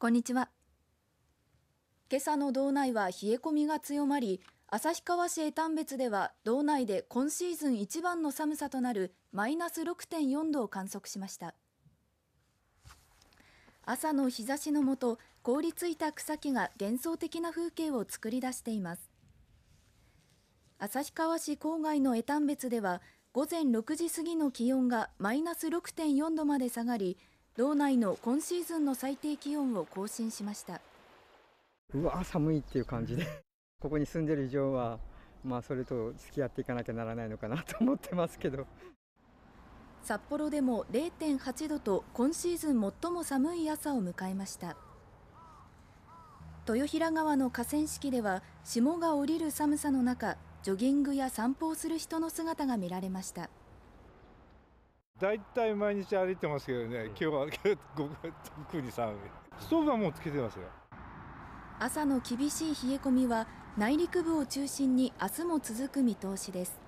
こんにちは今朝の道内は冷え込みが強まり旭川市江丹別では道内で今シーズン一番の寒さとなるマイナス6.4度を観測しました朝の日差しのもと凍りついた草木が幻想的な風景を作り出しています旭川市郊外の江丹別では午前6時過ぎの気温がマイナス6.4度まで下がり道内の今シーズンの最低気温を更新しましたうわ寒いっていう感じで ここに住んでる以上はまあそれと付き合っていかなきゃならないのかなと思ってますけど札幌でも0.8度と今シーズン最も寒い朝を迎えました豊平川の河川敷では霜が降りる寒さの中ジョギングや散歩をする人の姿が見られました。大体毎日歩いてますけどね、今日は特に寒い。ストーブはもうつけてますよ。朝の厳しい冷え込みは内陸部を中心に明日も続く見通しです。